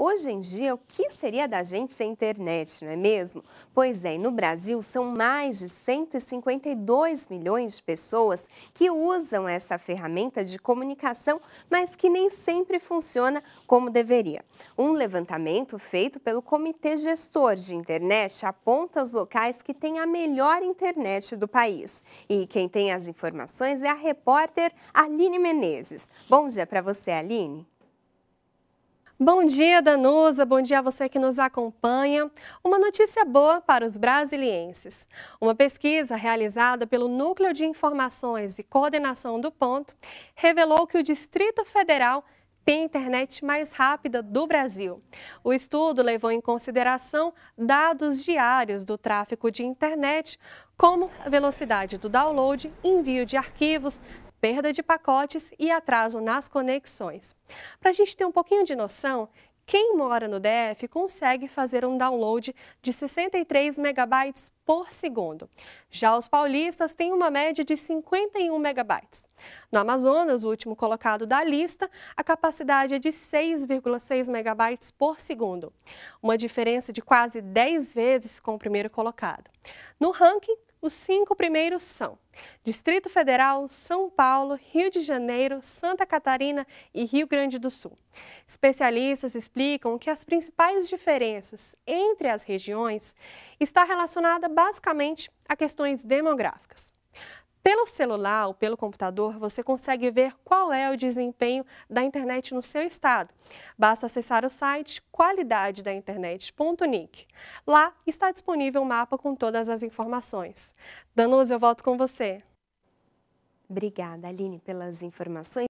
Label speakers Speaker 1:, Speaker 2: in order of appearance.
Speaker 1: Hoje em dia, o que seria da gente sem internet, não é mesmo? Pois é, no Brasil são mais de 152 milhões de pessoas que usam essa ferramenta de comunicação, mas que nem sempre funciona como deveria. Um levantamento feito pelo Comitê Gestor de Internet aponta os locais que têm a melhor internet do país. E quem tem as informações é a repórter Aline Menezes. Bom dia para você, Aline. Bom dia,
Speaker 2: Danusa. Bom dia a você que nos acompanha. Uma notícia boa para os brasilienses. Uma pesquisa realizada pelo Núcleo de Informações e Coordenação do Ponto revelou que o Distrito Federal tem internet mais rápida do Brasil. O estudo levou em consideração dados diários do tráfego de internet, como a velocidade do download, envio de arquivos, perda de pacotes e atraso nas conexões. Para a gente ter um pouquinho de noção, quem mora no DF consegue fazer um download de 63 megabytes por segundo. Já os paulistas têm uma média de 51 megabytes. No Amazonas, o último colocado da lista, a capacidade é de 6,6 megabytes por segundo, uma diferença de quase 10 vezes com o primeiro colocado. No ranking, os cinco primeiros são Distrito Federal, São Paulo, Rio de Janeiro, Santa Catarina e Rio Grande do Sul. Especialistas explicam que as principais diferenças entre as regiões está relacionada basicamente a questões demográficas. Pelo celular ou pelo computador, você consegue ver qual é o desempenho da internet no seu estado. Basta acessar o site qualidadedainternet.nic. Lá está disponível um mapa com todas as informações. Danusa, eu volto com você. Obrigada, Aline, pelas informações.